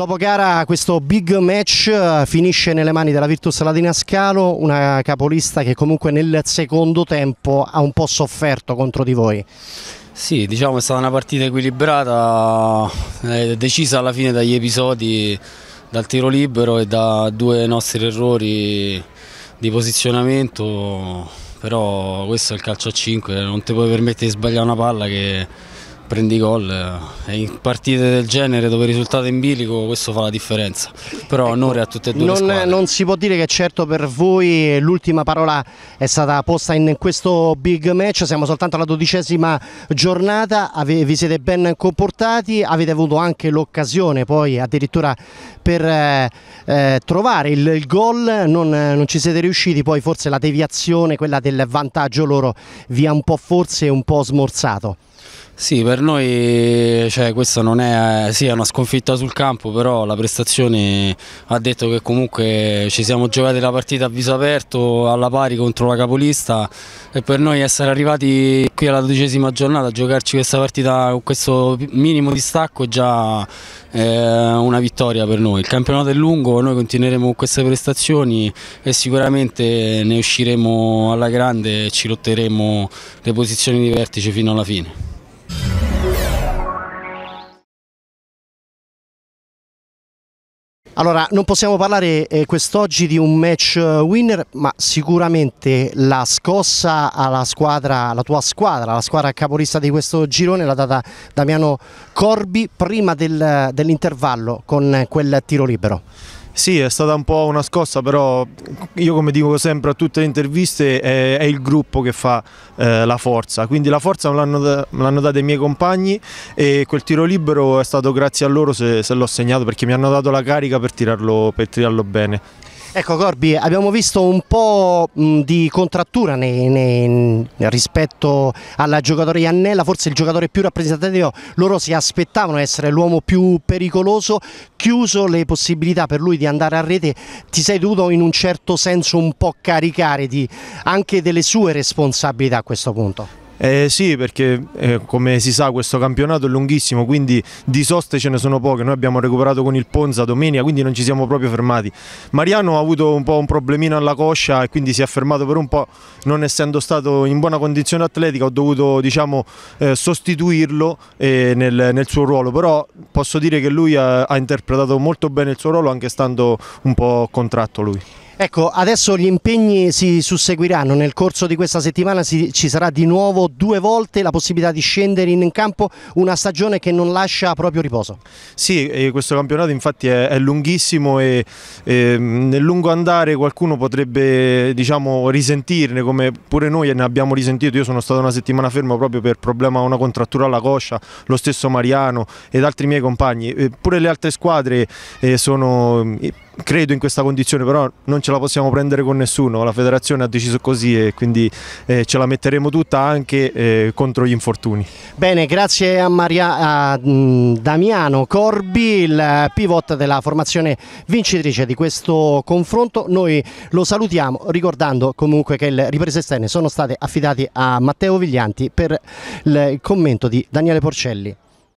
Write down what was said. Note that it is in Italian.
Dopo gara questo big match eh, finisce nelle mani della Virtus Latina Scalo, una capolista che comunque nel secondo tempo ha un po' sofferto contro di voi. Sì, diciamo è stata una partita equilibrata, eh, decisa alla fine dagli episodi, dal tiro libero e da due nostri errori di posizionamento, però questo è il calcio a 5, non ti puoi permettere di sbagliare una palla che prendi gol e eh, in partite del genere dove il risultato è in bilico questo fa la differenza però ecco, onore a tutte e due non, non si può dire che certo per voi l'ultima parola è stata posta in questo big match siamo soltanto alla dodicesima giornata vi siete ben comportati avete avuto anche l'occasione poi addirittura per eh, eh, trovare il, il gol non, non ci siete riusciti poi forse la deviazione quella del vantaggio loro vi ha un po' forse un po' smorzato sì, per noi cioè, questa non è, sì, è, una sconfitta sul campo, però la prestazione ha detto che comunque ci siamo giocati la partita a viso aperto, alla pari contro la capolista e per noi essere arrivati qui alla dodicesima giornata a giocarci questa partita con questo minimo distacco è già eh, una vittoria per noi. Il campionato è lungo, noi continueremo con queste prestazioni e sicuramente ne usciremo alla grande e ci lotteremo le posizioni di vertice fino alla fine. Allora, non possiamo parlare eh, quest'oggi di un match eh, winner, ma sicuramente la scossa alla squadra, alla tua squadra, la squadra capolista di questo girone l'ha data Damiano Corbi prima del, dell'intervallo con quel tiro libero. Sì, è stata un po' una scossa, però io come dico sempre a tutte le interviste è, è il gruppo che fa eh, la forza, quindi la forza me l'hanno, da, data i miei compagni e quel tiro libero è stato grazie a loro se, se l'ho segnato perché mi hanno dato la carica per tirarlo, per tirarlo bene. Ecco Corbi, abbiamo visto un po' di contrattura nei, nei, rispetto alla giocatore Iannella, forse il giocatore più rappresentativo, loro si aspettavano essere l'uomo più pericoloso, chiuso le possibilità per lui di andare a rete, ti sei dovuto in un certo senso un po' caricare di, anche delle sue responsabilità a questo punto. Eh, sì, perché eh, come si sa questo campionato è lunghissimo, quindi di soste ce ne sono poche. Noi abbiamo recuperato con il Ponza domenica, quindi non ci siamo proprio fermati. Mariano ha avuto un po' un problemino alla coscia e quindi si è fermato per un po'. Non essendo stato in buona condizione atletica ho dovuto diciamo, eh, sostituirlo eh, nel, nel, suo ruolo, però posso dire che lui ha, ha interpretato molto bene il suo ruolo anche stando un po' contratto lui. Ecco, adesso gli impegni si susseguiranno, nel corso di questa settimana si, ci sarà di nuovo due volte la possibilità di scendere in campo, una stagione che non lascia proprio riposo. Sì, eh, questo campionato infatti è, è lunghissimo e, e, mm, nel lungo andare qualcuno potrebbe diciamo, risentirne, come pure noi ne abbiamo risentito, io sono stato una settimana fermo proprio per problema una contrattura alla coscia, lo stesso Mariano ed altri miei compagni, e pure le altre squadre eh, sono mm, credo in questa condizione, però non ce la possiamo prendere con nessuno, la federazione ha deciso così e quindi eh, ce la metteremo tutta anche eh, contro gli infortuni. Bene, grazie a, Maria, a mm, Damiano Corbi, il pivot della formazione vincitrice di questo confronto, noi lo salutiamo ricordando comunque che le riprese esterne sono state affidate a Matteo Viglianti per il commento di Daniele Porcelli.